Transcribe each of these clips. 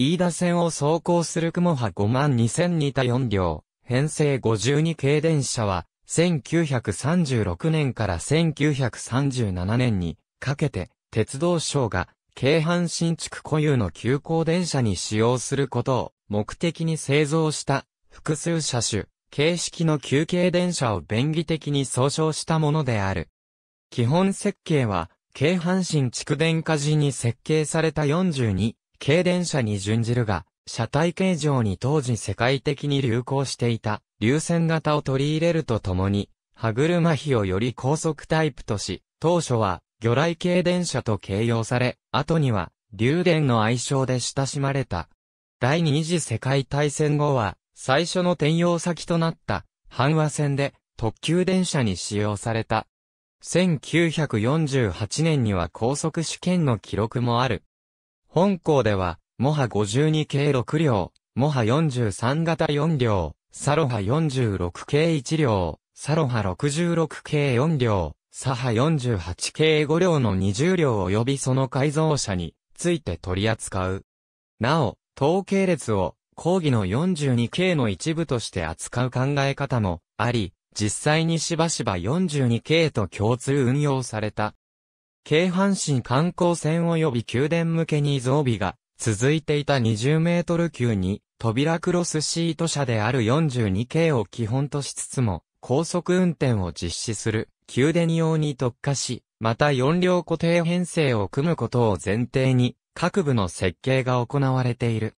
飯田線を走行する雲波5万2000にた4両、編成52系電車は、1936年から1937年にかけて、鉄道省が、京阪新築固有の急行電車に使用することを目的に製造した複数車種、形式の休憩電車を便宜的に総称したものである。基本設計は、京阪新築電化時に設計された42軽電車に準じるが、車体形状に当時世界的に流行していた、流線型を取り入れるとともに、歯車比をより高速タイプとし、当初は、魚雷軽電車と形容され、後には、流電の愛称で親しまれた。第二次世界大戦後は、最初の転用先となった、阪和線で、特急電車に使用された。1948年には高速試験の記録もある、本校では、モハ52系6両、モハ43型4両、サロハ46系1両、サロハ66系4両、サハ48系5両の20両及びその改造車について取り扱う。なお、統計列を講義の 42K の一部として扱う考え方もあり、実際にしばしば 42K と共通運用された京阪神観光船及び宮殿向けに増備が続いていた20メートル級に扉クロスシート車である 42K を基本としつつも高速運転を実施する宮殿用に特化し、また4両固定編成を組むことを前提に各部の設計が行われている。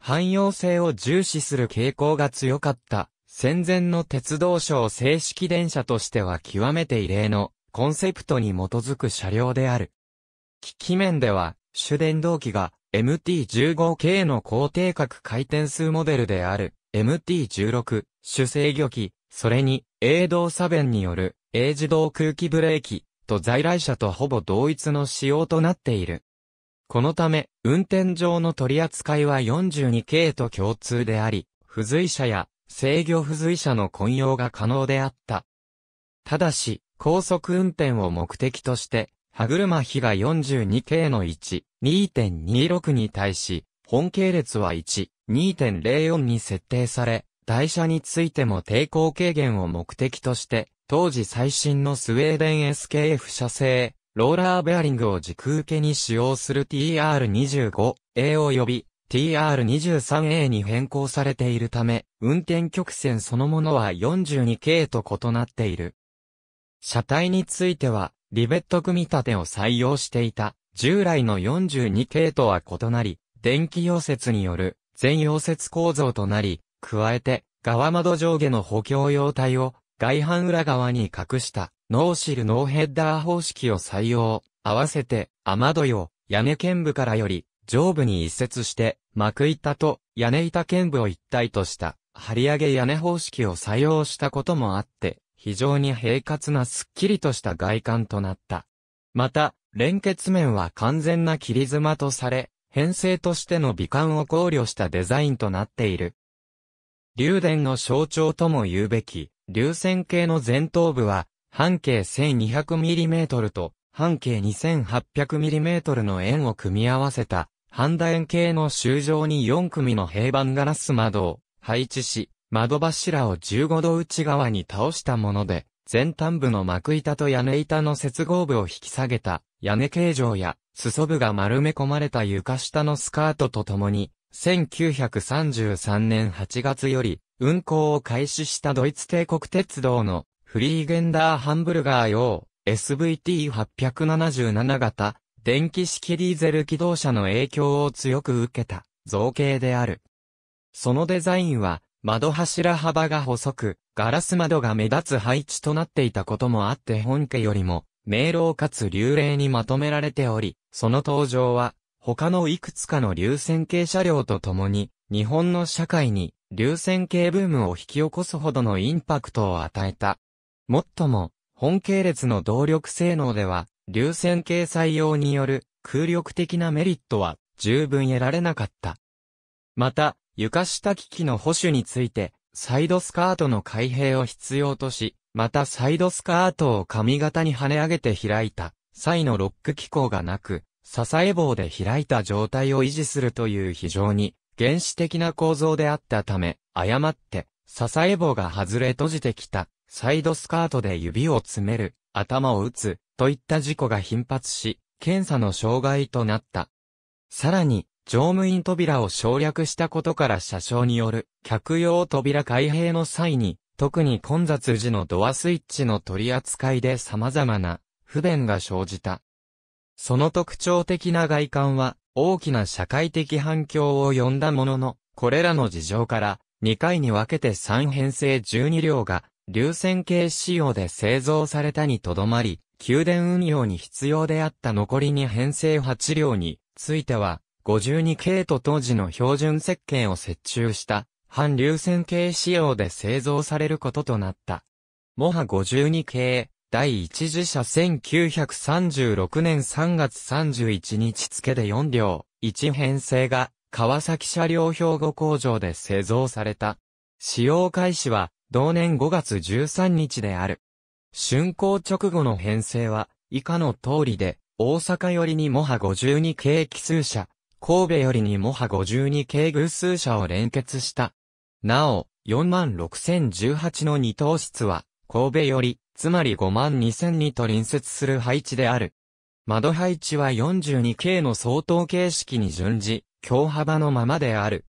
汎用性を重視する傾向が強かった戦前の鉄道省正式電車としては極めて異例のコンセプトに基づく車両である。機器面では、主電動機が MT15 系の高低角回転数モデルである MT16 主制御機、それに A 動作弁による A 自動空気ブレーキと在来車とほぼ同一の仕様となっている。このため、運転上の取り扱いは 42K と共通であり、付随車や制御付随車の混用が可能であった。ただし、高速運転を目的として、歯車比が 42K の1、2.26に対し、本系列は1、2.04に設定され、台車についても抵抗軽減を目的として、当時最新のスウェーデン SKF 車製、ローラーベアリングを軸受けに使用する TR25A 及び TR23A に変更されているため、運転曲線そのものは 42K と異なっている。車体については、リベット組み立てを採用していた、従来の42系とは異なり、電気溶接による全溶接構造となり、加えて、側窓上下の補強用体を外反裏側に隠したノーシルノーヘッダー方式を採用。合わせて雨戸用、屋根剣部からより上部に一設して幕板と屋根板剣部を一体とした張り上げ屋根方式を採用したこともあって非常に平滑なスッキリとした外観となった。また、連結面は完全な切り妻とされ、編成としての美観を考慮したデザインとなっている。竜電の象徴とも言うべき、流線形の前頭部は、半径 1200mm と半径 2800mm の円を組み合わせた、半楕円形の修上に4組の平板ガラス窓を配置し、窓柱を15度内側に倒したもので、前端部の幕板と屋根板の接合部を引き下げた屋根形状や裾部が丸め込まれた床下のスカートとともに、1933年8月より運行を開始したドイツ帝国鉄道のフリーゲンダーハンブルガー用 SVT877 型電気式ディーゼル機動車の影響を強く受けた造形である。そのデザインは窓柱幅が細く、ガラス窓が目立つ配置となっていたこともあって本家よりも、明朗かつ流麗にまとめられており、その登場は、他のいくつかの流線形車両とともに、日本の社会に流線形ブームを引き起こすほどのインパクトを与えた。もっとも、本系列の動力性能では、流線形採用による空力的なメリットは十分得られなかった。また、床下機器の保守について、サイドスカートの開閉を必要とし、またサイドスカートを髪型に跳ね上げて開いた際のロック機構がなく、支え棒で開いた状態を維持するという非常に原始的な構造であったため、誤って支え棒が外れ閉じてきた、サイドスカートで指を詰める、頭を打つ、といった事故が頻発し、検査の障害となった。さらに、乗務員扉を省略したことから車掌による客用扉開閉の際に、特に混雑時のドアスイッチの取り扱いで様々な不便が生じた。その特徴的な外観は大きな社会的反響を呼んだものの、これらの事情から2回に分けて3編成12両が流線形仕様で製造されたにとどまり、宮殿運用に必要であった残り2編成8両については、52系と当時の標準設計を設置した反流線形仕様で製造されることとなった。モハ52系第一次車1936年3月31日付で4両、1編成が川崎車両兵庫工場で製造された。使用開始は同年5月13日である。竣工直後の編成は以下の通りで、大阪寄りにモハ52系奇数車、神戸よりにもは52系偶数車を連結した。なお、46018の二等室は、神戸より、つまり52002と隣接する配置である。窓配置は4 2系の相当形式に準じ、強幅のままである。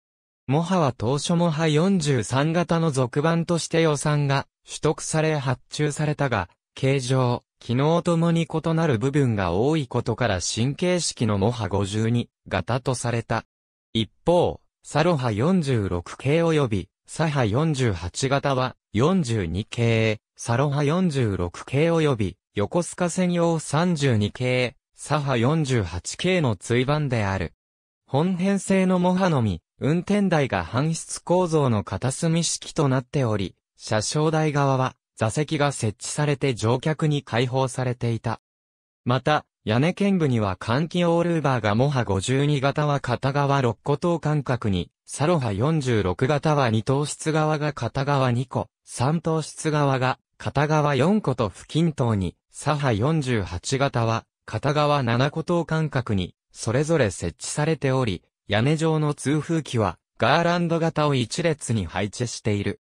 もはは当初もは43型の続版として予算が取得され発注されたが、形状、機能ともに異なる部分が多いことから神経式のモハ52型とされた。一方、サロハ46系及び、サハ48型は42系、サロハ46系及び、横須賀専用32系、サハ48系の追番である。本編製のモハのみ、運転台が搬出構造の片隅式となっており、車掌台側は座席が設置されて乗客に開放されていた。また、屋根剣部には換気オールーバーがモハ52型は片側6個等間隔に、サロハ46型は2等室側が片側2個、3等室側が片側4個と不均等に、サハ48型は片側7個等間隔に、それぞれ設置されており、屋根上の通風機はガーランド型を一列に配置している。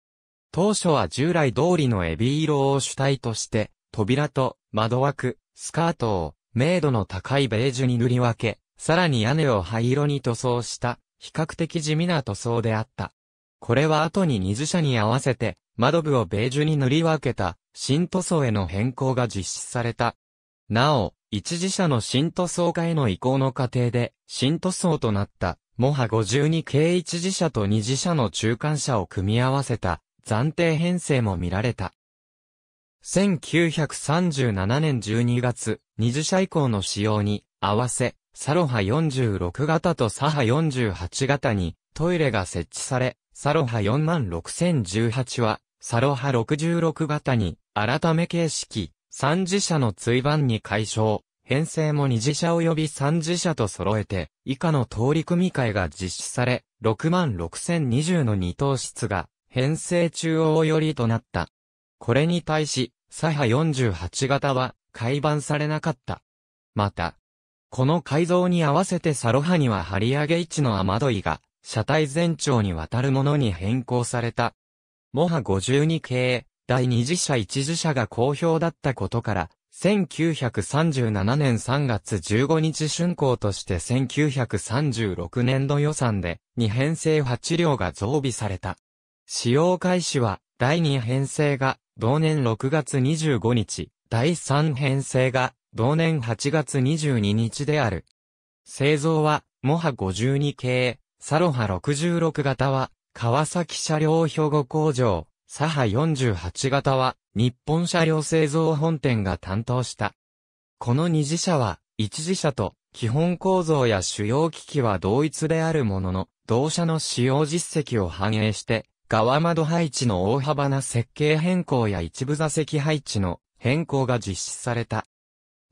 当初は従来通りのエビ色を主体として、扉と窓枠、スカートを、明度の高いベージュに塗り分け、さらに屋根を灰色に塗装した、比較的地味な塗装であった。これは後に二次車に合わせて、窓部をベージュに塗り分けた、新塗装への変更が実施された。なお、一次車の新塗装化への移行の過程で、新塗装となった、モハ52系一次車と二次車の中間車を組み合わせた、暫定編成も見られた。1937年12月、二次車以降の使用に合わせ、サロハ46型とサハ48型にトイレが設置され、サロハ46018はサロハ66型に改め形式、三次車の追番に解消、編成も二次車及び三次車と揃えて、以下の通り組み替えが実施され、66020の二等室が編成中央寄りとなった。これに対し、左派48型は、改版されなかった。また、この改造に合わせてサロハには張り上げ位置の雨どいが、車体全長にわたるものに変更された。モハ52系、第二次車一次車が好評だったことから、1937年3月15日春行として1936年度予算で、2編成8両が増備された。使用開始は、第2編成が、同年6月25日、第3編成が、同年8月22日である。製造は、モハ52系、サロハ66型は、川崎車両兵庫工場、サハ48型は、日本車両製造本店が担当した。この二次車は、一次車と、基本構造や主要機器は同一であるものの、同社の使用実績を反映して、側窓配置の大幅な設計変更や一部座席配置の変更が実施された。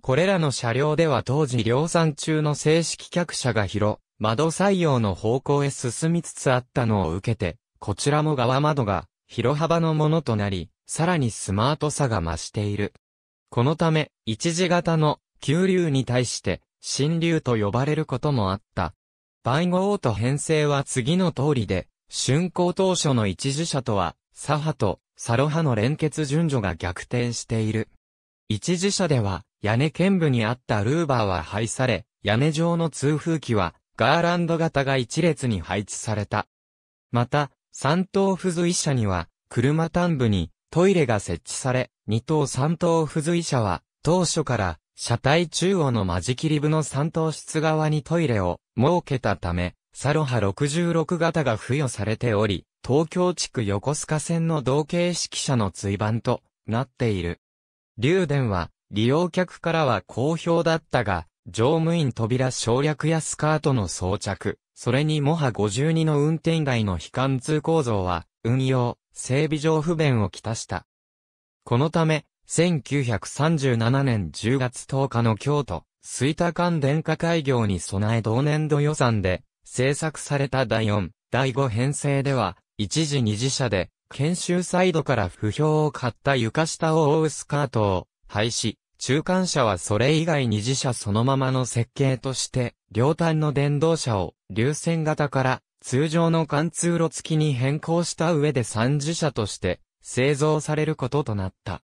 これらの車両では当時量産中の正式客車が広、窓採用の方向へ進みつつあったのを受けて、こちらも側窓が広幅のものとなり、さらにスマートさが増している。このため、一時型の急流に対して、新流と呼ばれることもあった。倍号と編成は次の通りで、竣工当初の一時者とは、左派と左ロ派の連結順序が逆転している。一時者では、屋根剣部にあったルーバーは廃され、屋根上の通風機は、ガーランド型が一列に配置された。また、三等付随車には、車端部にトイレが設置され、二等三等付随車は、当初から、車体中央の間仕切り部の三等室側にトイレを設けたため、サロハ66型が付与されており、東京地区横須賀線の同型式車の追番となっている。竜電は、利用客からは好評だったが、乗務員扉省略やスカートの装着、それにモハ52の運転外の非貫通構造は、運用、整備上不便をきたした。このため、1937年10月10日の京都、水田間電化開業に備え同年度予算で、制作された第4、第5編成では、一時二次車で、研修サイドから不評を買った床下を覆うスカートを廃止、中間車はそれ以外二次車そのままの設計として、両端の電動車を流線型から通常の貫通路付きに変更した上で三次車として製造されることとなった。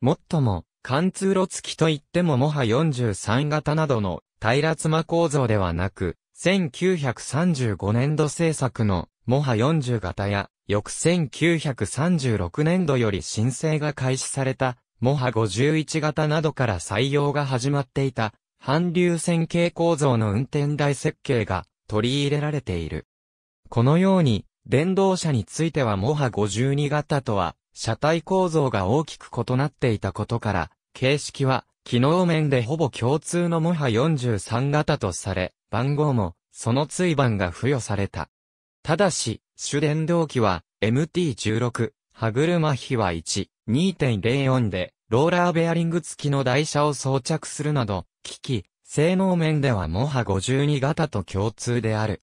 もっとも、貫通路付きといってももは43型などの平ら妻構造ではなく、1935年度制作のモハ40型や、翌1936年度より申請が開始されたモハ51型などから採用が始まっていた、反流線形構造の運転台設計が取り入れられている。このように、電動車についてはモハ52型とは、車体構造が大きく異なっていたことから、形式は、機能面でほぼ共通のモハ43型とされ、番号も、その追番が付与された。ただし、主電動機は、MT16、歯車比は1、2.04で、ローラーベアリング付きの台車を装着するなど、機器、性能面ではモハ52型と共通である。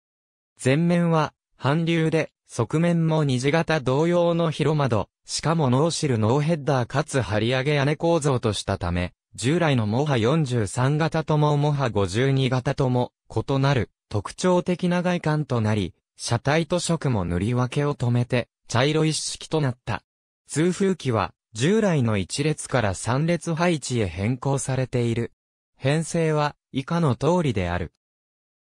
前面は、反流で、側面も二次型同様の広窓、しかもノーシルノーヘッダーかつ張り上げ屋根構造としたため、従来のモハ43型ともモハ52型とも異なる特徴的な外観となり、車体と色も塗り分けを止めて茶色一式となった。通風機は従来の1列から3列配置へ変更されている。編成は以下の通りである。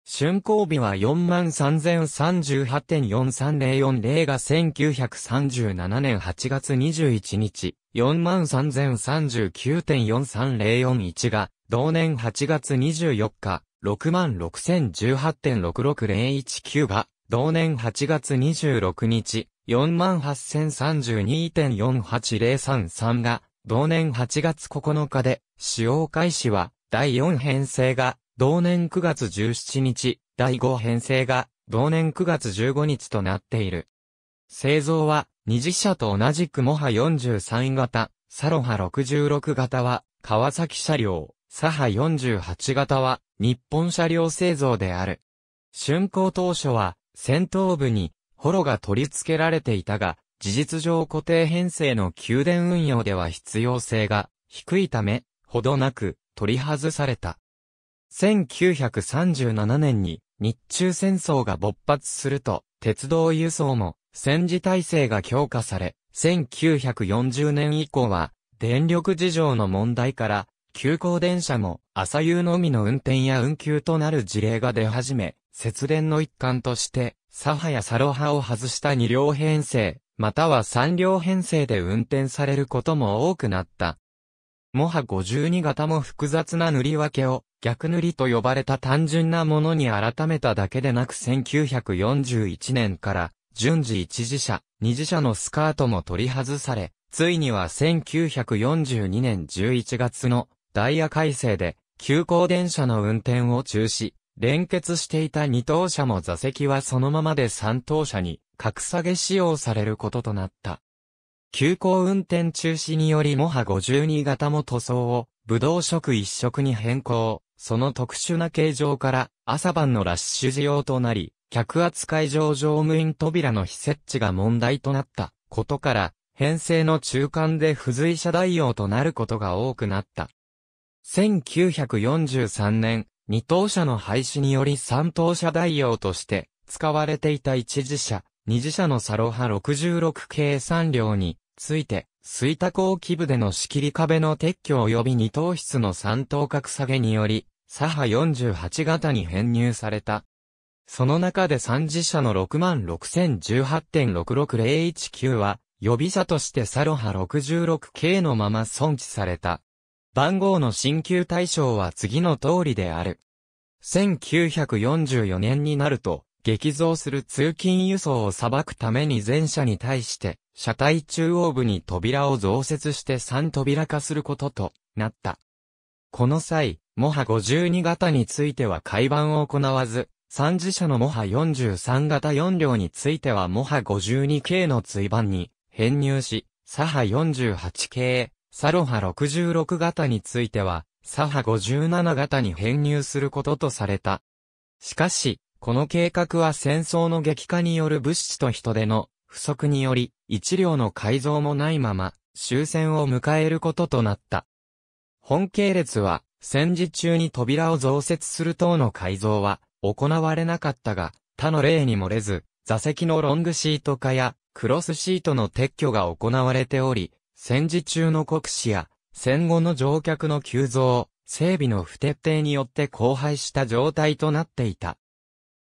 春工日は43,038.4304 0が1937年8月21日、43,039.43041が、同年8月24日、66,018.66019が、同年8月26日、48,032.48033が、同年8月9日で、使用開始は、第4編成が、同年9月17日、第5編成が、同年9月15日となっている。製造は、二次車と同じくモハ43型、サロハ66型は、川崎車両、サハ48型は、日本車両製造である。竣工当初は、先頭部に、ホロが取り付けられていたが、事実上固定編成の給電運用では必要性が低いため、ほどなく取り外された。1937年に日中戦争が勃発すると、鉄道輸送も戦時体制が強化され、1940年以降は電力事情の問題から急行電車も朝夕のみの運転や運休となる事例が出始め、節電の一環として、左派やサロ派を外した二両編成、または三両編成で運転されることも多くなった。モハ52型も複雑な塗り分けを逆塗りと呼ばれた単純なものに改めただけでなく1941年から順次一次車、二次車のスカートも取り外され、ついには1942年11月のダイヤ改正で急行電車の運転を中止、連結していた二等車も座席はそのままで三等車に格下げ使用されることとなった。急行運転中止によりもは52型も塗装を、武道色一色に変更。その特殊な形状から朝晩のラッシュ需要となり、客扱い上乗務員扉の非設置が問題となったことから、編成の中間で付随車代用となることが多くなった。1943年、二等車の廃止により三等車代用として使われていた一次車、二次車のサロハ66系3両について、水田港基部での仕切り壁の撤去及び二等室の三等格下げにより、左派48型に編入された。その中で三次車の66,018.66019は、予備車としてサロハ 66K のまま存置された。番号の新旧対象は次の通りである。1944年になると、激増する通勤輸送を裁くために全車に対して、車体中央部に扉を増設して3扉化することとなった。この際、モハ52型については改版を行わず、3次車のモハ43型4両についてはモハ5 2系の追版に編入し、サハ4 8系、サロハ66型については、サハ57型に編入することとされた。しかし、この計画は戦争の激化による物資と人手の不足により、一両の改造もないまま、終戦を迎えることとなった。本系列は、戦時中に扉を増設する等の改造は、行われなかったが、他の例に漏れず、座席のロングシート化や、クロスシートの撤去が行われており、戦時中の国士や、戦後の乗客の急増、整備の不徹底によって荒廃した状態となっていた。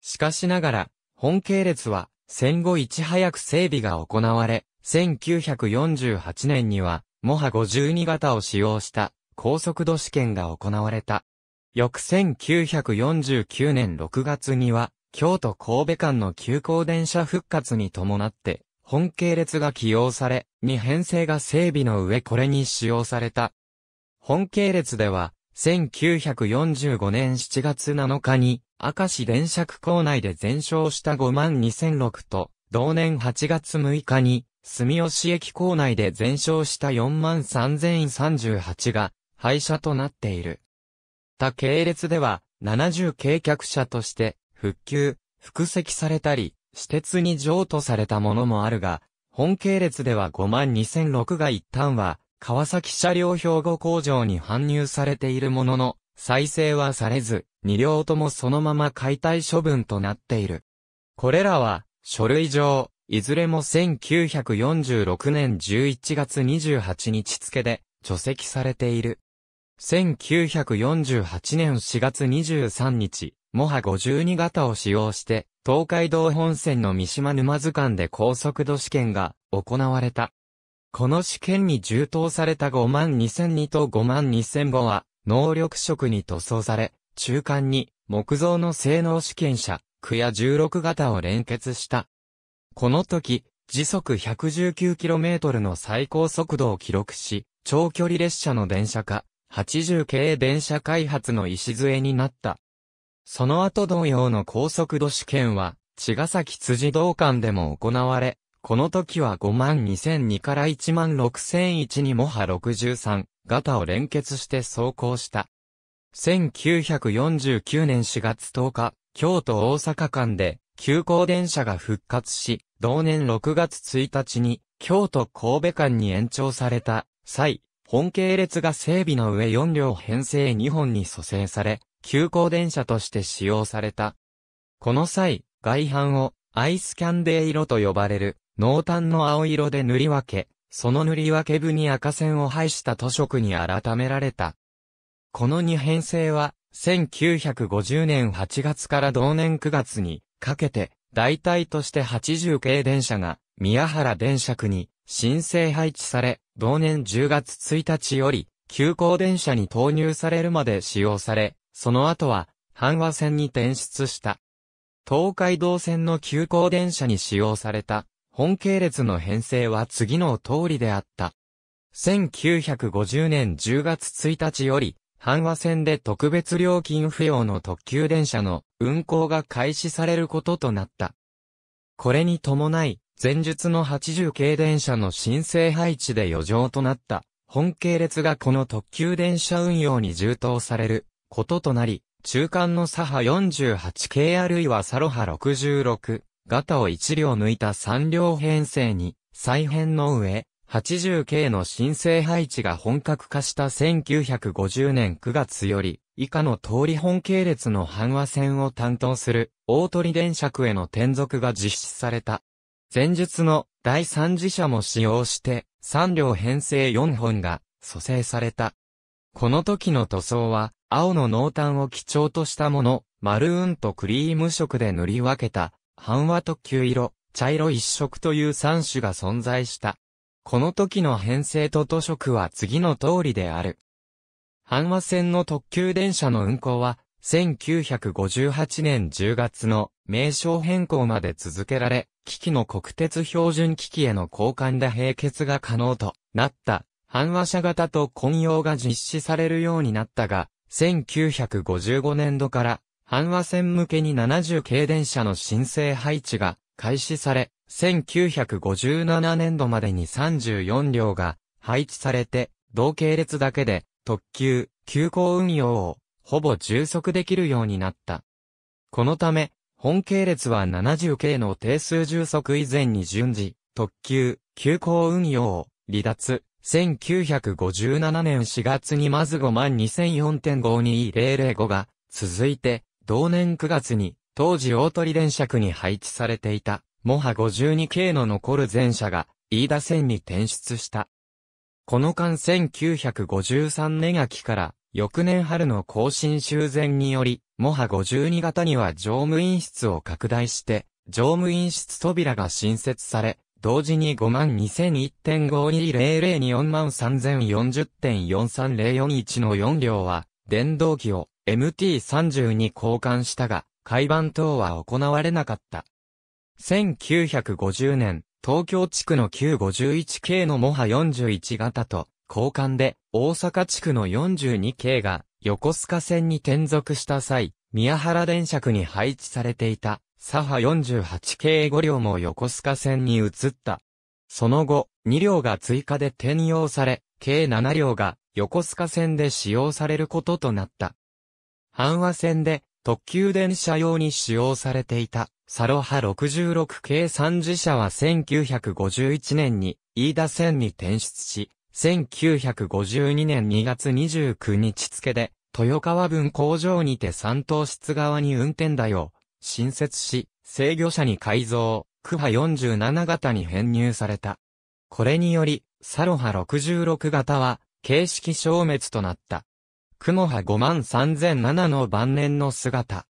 しかしながら、本系列は戦後いち早く整備が行われ、1948年には、モハ52型を使用した高速度試験が行われた。翌1949年6月には、京都神戸間の急行電車復活に伴って、本系列が起用され、2編成が整備の上これに使用された。本系列では、1945年7月7日に、明石電車区構内で全焼した5万2006と、同年8月6日に、住吉駅構内で全焼した4万3038が、廃車となっている。他系列では、70計客車として、復旧、復席されたり、私鉄に譲渡されたものもあるが、本系列では5万2006が一旦は、川崎車両兵庫工場に搬入されているものの、再生はされず、2両ともそのまま解体処分となっている。これらは、書類上、いずれも1946年11月28日付で除籍されている。1948年4月23日、モハ52型を使用して、東海道本線の三島沼津間で高速度試験が行われた。この試験に充当された5万2002と5万2005は、能力職に塗装され、中間に木造の性能試験車、区や16型を連結した。この時、時速 119km の最高速度を記録し、長距離列車の電車化、80系電車開発の礎になった。その後同様の高速度試験は、茅ヶ崎辻道館でも行われ、この時は5万2002から1万6001にモハ63型を連結して走行した。1949年4月10日、京都大阪間で急行電車が復活し、同年6月1日に京都神戸間に延長された際、本系列が整備の上4両編成2本に蘇生され、急行電車として使用された。この際、外反をアイスキャンデー色と呼ばれる濃淡の青色で塗り分け、その塗り分け部に赤線を配した塗色に改められた。この二編成は、1950年8月から同年9月にかけて、代替として80系電車が宮原電車区に申請配置され、同年10月1日より、急行電車に投入されるまで使用され、その後は、阪和線に転出した。東海道線の急行電車に使用された、本系列の編成は次の通りであった。1950年10月1日より、阪和線で特別料金不要の特急電車の運行が開始されることとなった。これに伴い、前述の80系電車の申請配置で余剰となった、本系列がこの特急電車運用に充当されることとなり、中間の左派48系あるいはサロハ66ガタを1両抜いた3両編成に、再編の上、80K の申請配置が本格化した1950年9月より、以下の通り本系列の半和線を担当する、大鳥電車区への転属が実施された。前述の第三次車も使用して、3両編成4本が蘇生された。この時の塗装は、青の濃淡を基調としたもの、マルーンとクリーム色で塗り分けた、半和特急色、茶色一色という三種が存在した。この時の編成と図色は次の通りである。半和線の特急電車の運行は、1958年10月の名称変更まで続けられ、機器の国鉄標準機器への交換で並結が可能となった、半和車型と混用が実施されるようになったが、1955年度から阪和線向けに70系電車の申請配置が開始され、1957年度までに34両が配置されて、同系列だけで特急、急行運用をほぼ充足できるようになった。このため、本系列は70系の定数充足以前に順次、特急、急行運用を離脱。1957年4月にまず5 2 0 0 4 5 2 0 0 5が続いて、同年9月に、当時大鳥電車区に配置されていた、モハ52系の残る全車が、飯田線に転出した。この間1953年秋から、翌年春の更新修繕により、モハ52型には乗務員室を拡大して、乗務員室扉が新設され、同時に5万2001.5200に4万3040.43041の4両は、電動機を MT30 に交換したが、海盤等は行われなかった。1950年、東京地区の951系のモハ41型と、交換で、大阪地区の42系が、横須賀線に転属した際、宮原電車区に配置されていた、左派48系5両も横須賀線に移った。その後、2両が追加で転用され、計7両が横須賀線で使用されることとなった。阪和線で特急電車用に使用されていた、サロハ66系3次車は1951年に、飯田線に転出し、1952年2月29日付で、豊川分工場にて三等室側に運転台を新設し、制御車に改造、区波47型に編入された。これにより、サロハ66型は、形式消滅となった。雲波53007の晩年の姿。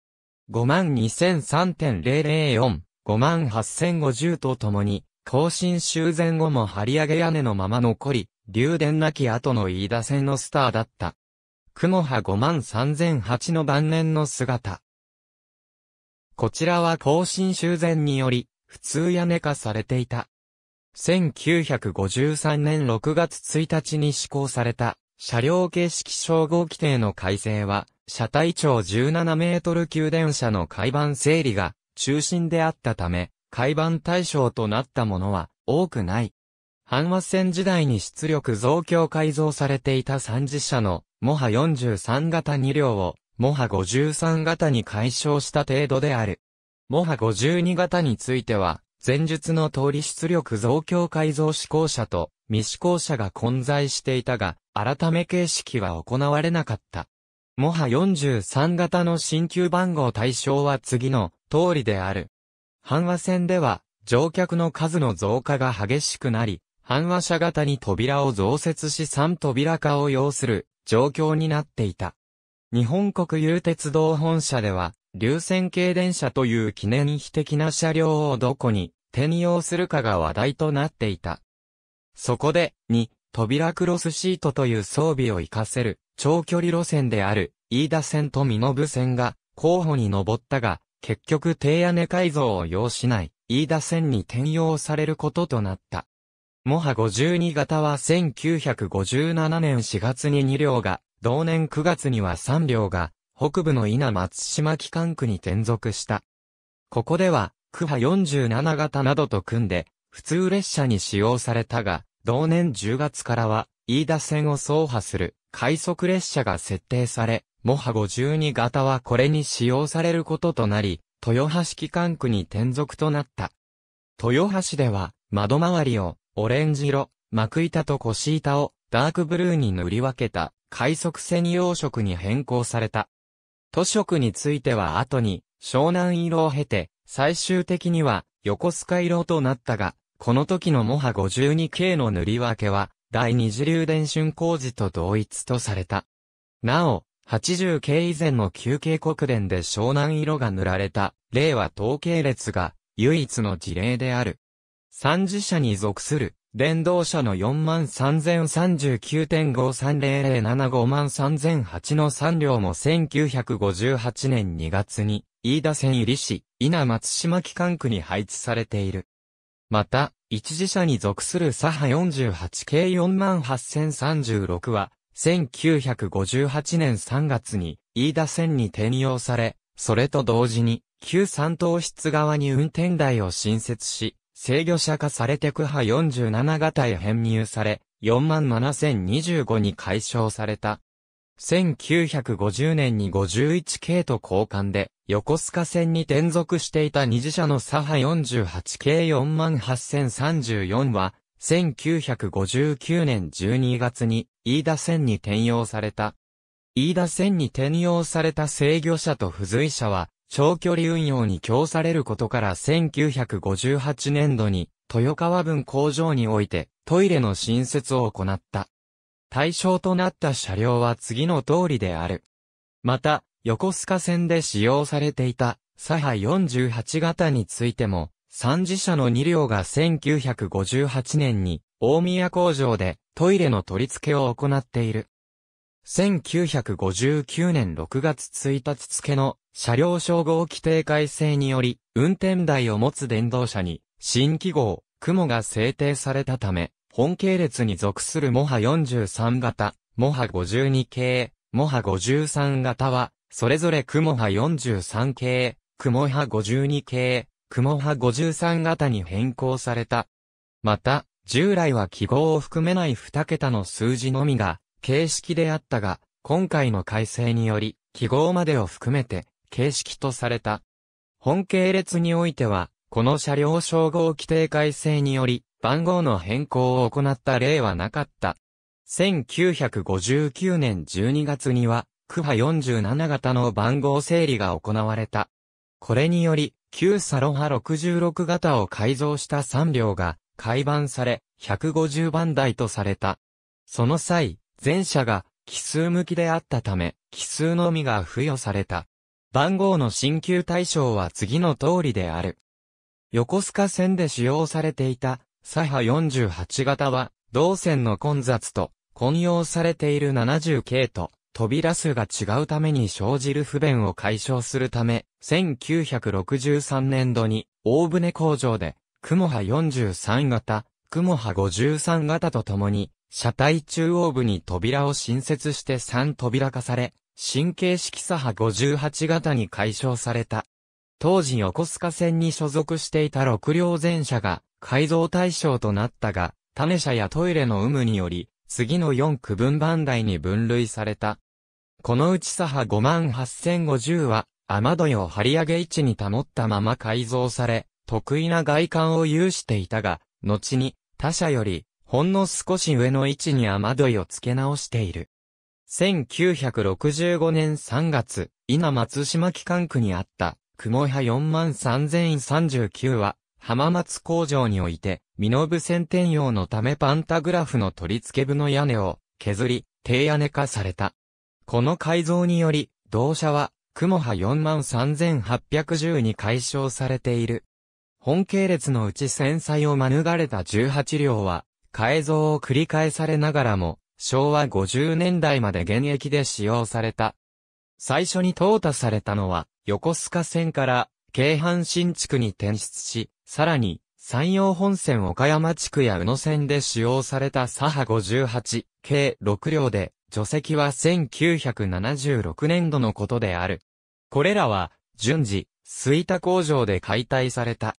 52003.004、58050とともに、更新修繕後も張り上げ屋根のまま残り、流電なき後の飯田線のスターだった。雲波53008の晩年の姿。こちらは更新修繕により、普通屋根化されていた。1953年6月1日に施行された車両形式称号規定の改正は、車体長17メートル級電車の階板整理が中心であったため、階板対象となったものは多くない。半和線時代に出力増強改造されていた3次車の、モハ43型2両を、モハ53型に解消した程度である。モハ52型については、前述の通り出力増強改造試行車と未試行車が混在していたが、改め形式は行われなかった。モハ43型の新旧番号対象は次の通りである。半和線では乗客の数の増加が激しくなり、半和車型に扉を増設し3扉化を要する状況になっていた。日本国有鉄道本社では、流線形電車という記念碑的な車両をどこに転用するかが話題となっていた。そこで、2、扉クロスシートという装備を活かせる長距離路線である飯田線と身延線が候補に上ったが、結局低屋根改造を要しない飯田線に転用されることとなった。モハ52型は1957年4月に2両が、同年9月には3両が、北部の稲松島機関区に転属した。ここでは、区派47型などと組んで、普通列車に使用されたが、同年10月からは、飯田線を走破する快速列車が設定され、モハ52型はこれに使用されることとなり、豊橋機関区に転属となった。豊橋では、窓周りをオレンジ色、幕板と腰板をダークブルーに塗り分けた快速専用色に変更された。都色については後に湘南色を経て、最終的には横須賀色となったが、この時のモハ 52K の塗り分けは、第二次流電春工事と同一とされた。なお、80K 以前の旧系国連で湘南色が塗られた、例は統計列が、唯一の事例である。三次社に属する、電動車の43039.5300753008の3両も1958年2月に、飯田線入りし、稲松島機関区に配置されている。また、一時社に属する左派48系48036は、1958年3月に、飯田線に転用され、それと同時に、旧三等室側に運転台を新設し、制御車化されて区派47型へ編入され、47025に解消された。1950年に51系と交換で、横須賀線に転属していた二次車の左派48系48034は、1959年12月に、飯田線に転用された。飯田線に転用された制御車と付随車は、長距離運用に供されることから1958年度に、豊川分工場において、トイレの新設を行った。対象となった車両は次の通りである。また、横須賀線で使用されていた、サハ48型についても、三次車の2両が1958年に、大宮工場でトイレの取り付けを行っている。1959年6月1日付の車両称号規定改正により、運転台を持つ電動車に、新記号、雲が制定されたため、本系列に属するモハ43型、モハ52系、モハ53型は、それぞれ雲波43系、雲波52系、雲波53型に変更された。また、従来は記号を含めない2桁の数字のみが形式であったが、今回の改正により、記号までを含めて形式とされた。本系列においては、この車両称号規定改正により、番号の変更を行った例はなかった。1959年12月には、区波47型の番号整理が行われた。これにより、旧サロハ66型を改造した3両が、改版され、150番台とされた。その際、前者が奇数向きであったため、奇数のみが付与された。番号の新旧対象は次の通りである。横須賀線で使用されていた、左派48型は、同線の混雑と、混用されている70系と、扉数が違うために生じる不便を解消するため、1963年度に大船工場で、雲波43型、雲波53型とともに、車体中央部に扉を新設して3扉化され、神経式左派58型に解消された。当時横須賀線に所属していた6両全車が改造対象となったが、種車やトイレの有無により、次の4区分番台に分類された。このうち左派58050は、雨戸を張り上げ位置に保ったまま改造され、得意な外観を有していたが、後に、他社より、ほんの少し上の位置に雨戸を付け直している。1965年3月、稲松島機関区にあった、雲派43039は、浜松工場において、身延線転用のためパンタグラフの取り付け部の屋根を削り、低屋根化された。この改造により、同社は、雲波43810に解消されている。本系列のうち戦災を免れた18両は、改造を繰り返されながらも、昭和50年代まで現役で使用された。最初に淘汰されたのは、横須賀線から、京阪新地区に転出し、さらに、山陽本線岡山地区や宇野線で使用された左派58、計6両で、除籍は1976年度のことである。これらは、順次、水田工場で解体された。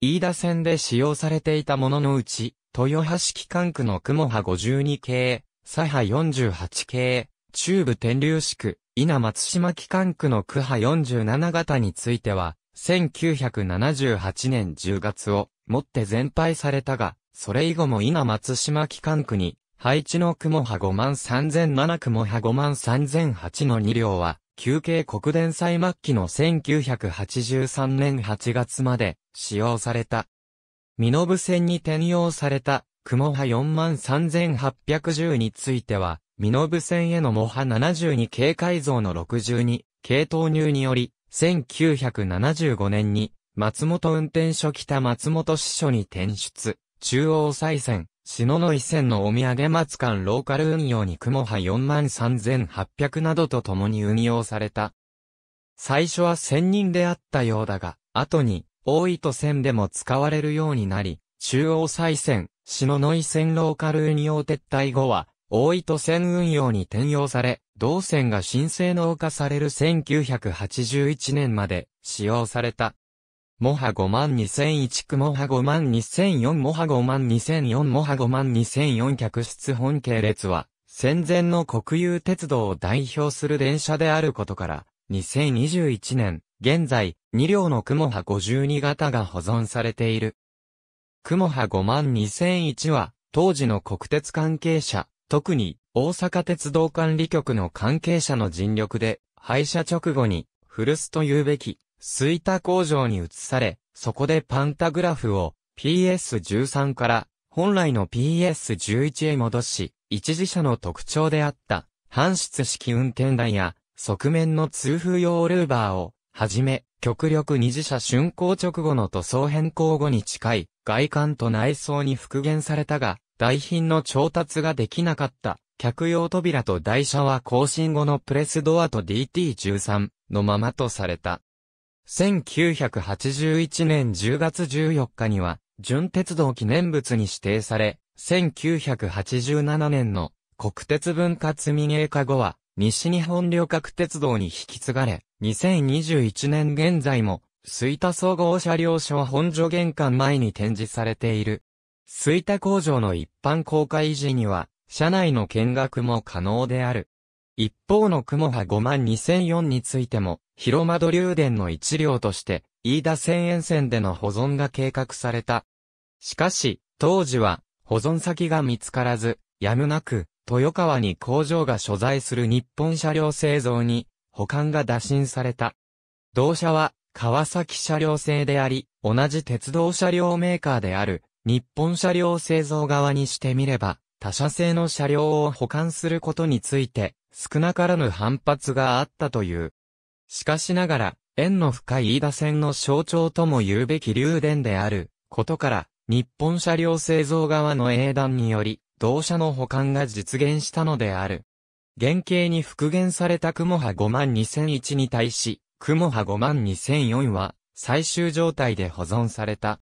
飯田線で使用されていたもののうち、豊橋機関区の雲波52系、左波48系、中部天竜市区、稲松島機関区の区波47型については、1978年10月をもって全廃されたが、それ以後も稲松島機関区に配置の雲波53007雲波53008の2両は、休憩国電祭末期の1983年8月まで使用された。身延線に転用された雲波43810については、身延線への模波72系改造の62系投入により、1975年に松本運転所北松本支所に転出、中央再選、篠ノ井線のお土産松間ローカル運用に雲波43800などと共に運用された。最初は1000人であったようだが、後に、大糸線でも使われるようになり、中央再線、篠ノ井線ローカル運用撤退後は、大糸線運用に転用され、同線が新性能化される1981年まで使用された。モハ5万2001区モハ5万2004モハ5万2004モハ5万2004客室本系列は、戦前の国有鉄道を代表する電車であることから、2021年、現在、2両のクモハ52型が保存されている。クモハ5万2001は、当時の国鉄関係者、特に大阪鉄道管理局の関係者の尽力で、廃車直後に、古巣と言うべきスイタ工場に移され、そこでパンタグラフを PS13 から本来の PS11 へ戻し、一時車の特徴であった搬出式運転台や側面の通風用ルーバーをはじめ、極力二次車竣工直後の塗装変更後に近い外観と内装に復元されたが、代品の調達ができなかった。客用扉と台車は更新後のプレスドアと DT13 のままとされた。1981年10月14日には、純鉄道記念物に指定され、1987年の国鉄分割民営化後は、西日本旅客鉄道に引き継がれ、2021年現在も、水田総合車両所本所玄関前に展示されている。水田工場の一般公開時には、車内の見学も可能である。一方の雲波5万2004についても、広間流電の一両として、飯田千円線での保存が計画された。しかし、当時は、保存先が見つからず、やむなく、豊川に工場が所在する日本車両製造に、保管が打診された。同社は、川崎車両製であり、同じ鉄道車両メーカーである、日本車両製造側にしてみれば、他社製の車両を保管することについて、少なからぬ反発があったという。しかしながら、縁の深い飯田線の象徴とも言うべき流電であることから、日本車両製造側の英断により、同社の保管が実現したのである。原型に復元された雲波52001に対し、雲波52004は、最終状態で保存された。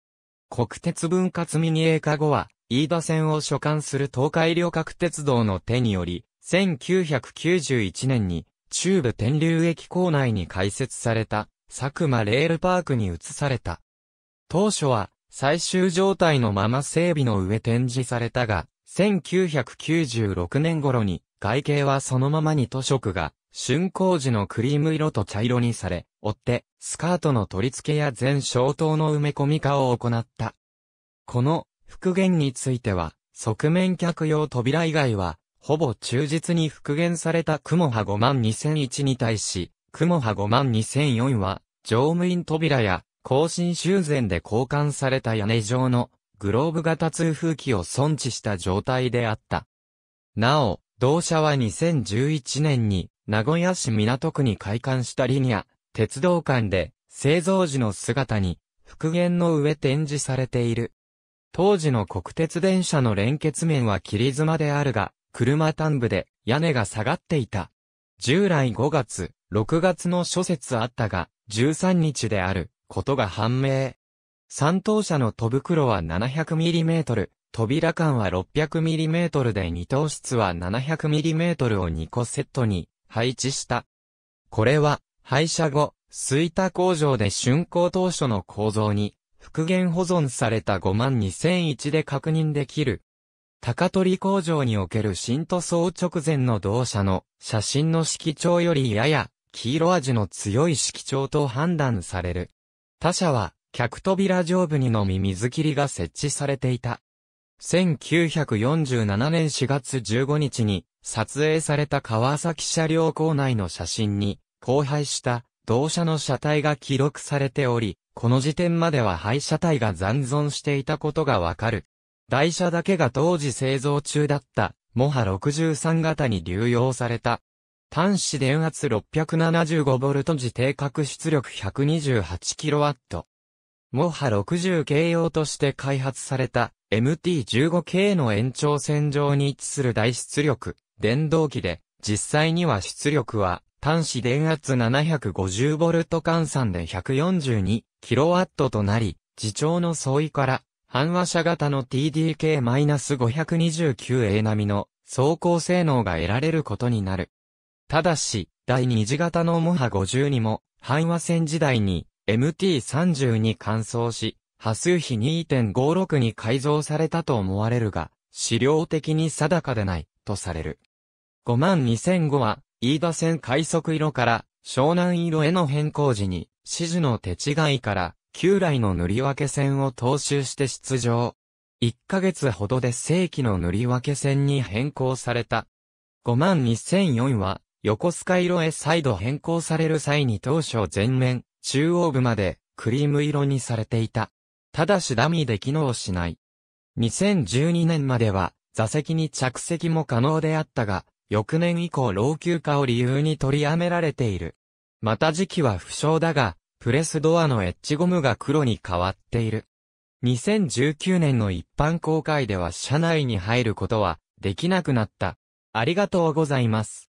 国鉄分割ミニ映カ後は、飯田線を所管する東海旅客鉄道の手により、1991年に中部天竜駅構内に開設された佐久間レールパークに移された。当初は最終状態のまま整備の上展示されたが、1996年頃に外形はそのままに塗色が竣工時のクリーム色と茶色にされ、追ってスカートの取り付けや全消灯の埋め込み化を行った。この復元については、側面客用扉以外は、ほぼ忠実に復元された雲波52001に対し、雲波52004は、乗務員扉や、更新修繕で交換された屋根状の、グローブ型通風機を存置した状態であった。なお、同社は2011年に、名古屋市港区に開館したリニア、鉄道館で、製造時の姿に、復元の上展示されている、当時の国鉄電車の連結面は切り妻であるが、車端部で屋根が下がっていた。従来5月、6月の諸説あったが、13日であることが判明。三等車の戸袋は 700mm、扉間は 600mm で2等室は 700mm を2個セットに配置した。これは、廃車後、水田工場で竣工当初の構造に復元保存された5万2001で確認できる。高取工場における新塗装直前の同社の写真の色調よりやや黄色味の強い色調と判断される。他社は客扉上部にのみ水切りが設置されていた。1947年4月15日に撮影された川崎車両構内の写真に、荒廃した同社の車体が記録されており、この時点までは廃車体が残存していたことがわかる。台車だけが当時製造中だった、モハ63型に流用された。端子電圧 675V 時定格出力 128kW。モハ60系用として開発された MT15 系の延長線上に位置する大出力、電動機で、実際には出力は端子電圧 750V 換算で 142kW となり、自長の相違から、反話者型の TDK-529A 並みの走行性能が得られることになる。ただし、第2次型のモハ52も、反話線時代に MT30 に換装し、波数比2.56に改造されたと思われるが、資料的に定かでない、とされる。52005は、飯田線快速色から湘南色への変更時に、指示の手違いから、旧来の塗り分け線を踏襲して出場。1ヶ月ほどで正規の塗り分け線に変更された。52004は、横須賀色へ再度変更される際に当初全面、中央部まで、クリーム色にされていた。ただしダミーで機能しない。2012年までは、座席に着席も可能であったが、翌年以降老朽化を理由に取りやめられている。また時期は不詳だが、プレスドアのエッジゴムが黒に変わっている。2019年の一般公開では車内に入ることはできなくなった。ありがとうございます。